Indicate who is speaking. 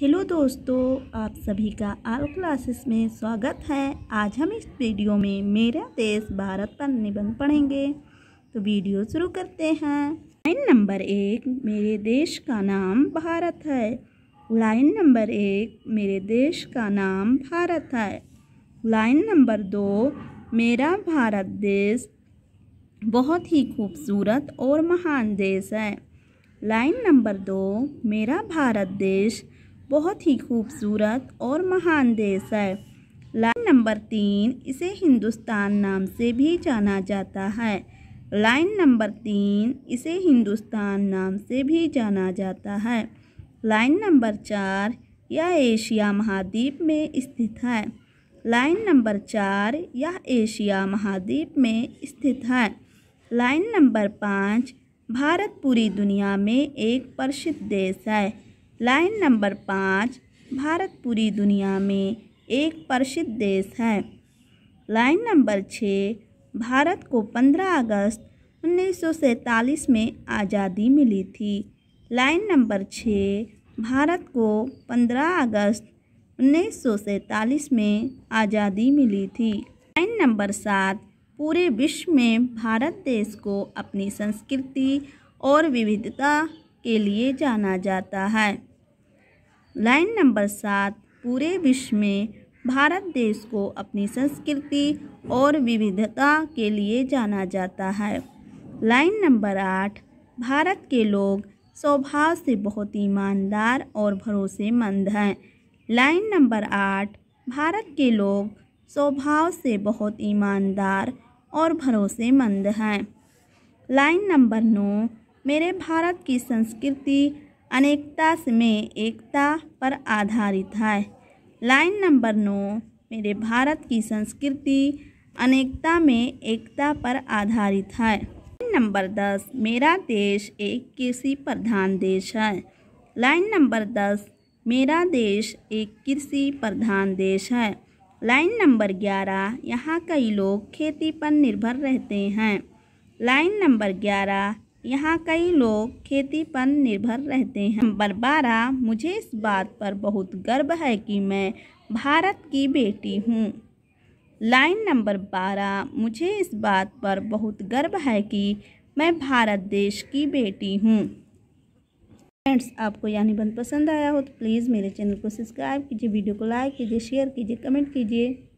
Speaker 1: hello दोस्तों आप सभी का आल क्लासेस में स्वागत है आज हम इस वीडियो में मेरा देश भारत पर निबंध पढ़ेंगे तो वीडियो शुरू करते हैं लाइन नंबर एक मेरे देश का नाम भारत है लाइन नंबर एक मेरे देश का नाम भारत है लाइन नंबर दो मेरा भारत देश बहुत ही खूबसूरत और महान देश है लाइन नंबर दो मेरा भारत देश बहुत ही खूबसूरत और महान देश है लाइन नंबर तीन इसे हिंदुस्तान नाम से भी जाना जाता है लाइन नंबर तीन इसे हिंदुस्तान नाम से भी जाना जाता है लाइन नंबर चार यह एशिया महाद्वीप में स्थित है लाइन नंबर चार यह एशिया महाद्वीप में स्थित है लाइन नंबर पाँच भारत पूरी दुनिया में एक प्रसिद्ध देश है लाइन नंबर पाँच भारत पूरी दुनिया में एक प्रसिद्ध देश है लाइन नंबर छः भारत को पंद्रह अगस्त उन्नीस में आज़ादी मिली थी लाइन नंबर छः भारत को पंद्रह अगस्त उन्नीस में आज़ादी मिली थी लाइन नंबर सात पूरे विश्व में भारत देश को अपनी संस्कृति और विविधता के लिए जाना जाता है लाइन नंबर सात पूरे विश्व में भारत देश को अपनी संस्कृति और विविधता के लिए जाना जाता है लाइन नंबर आठ भारत के लोग स्वभाव से बहुत ईमानदार और भरोसेमंद हैं लाइन नंबर आठ भारत के लोग स्वभाव से बहुत ईमानदार और भरोसेमंद हैं लाइन नंबर नौ मेरे भारत की संस्कृति अनेकता में एकता पर आधारित है लाइन नंबर नौ मेरे भारत की संस्कृति अनेकता में एकता पर आधारित है लाइन नंबर दस मेरा देश एक कृषि प्रधान देश है लाइन नंबर दस मेरा देश एक कृषि प्रधान देश है लाइन नंबर ग्यारह यहाँ कई लोग खेती पर निर्भर रहते हैं लाइन नंबर ग्यारह यहाँ कई लोग खेती पर निर्भर रहते हैं नंबर बारह मुझे इस बात पर बहुत गर्व है कि मैं भारत की बेटी हूँ लाइन नंबर बारह मुझे इस बात पर बहुत गर्व है कि मैं भारत देश की बेटी हूँ फ्रेंड्स आपको यह निबंध पसंद आया हो तो प्लीज़ मेरे चैनल को सब्सक्राइब कीजिए वीडियो को लाइक कीजिए शेयर कीजिए कमेंट कीजिए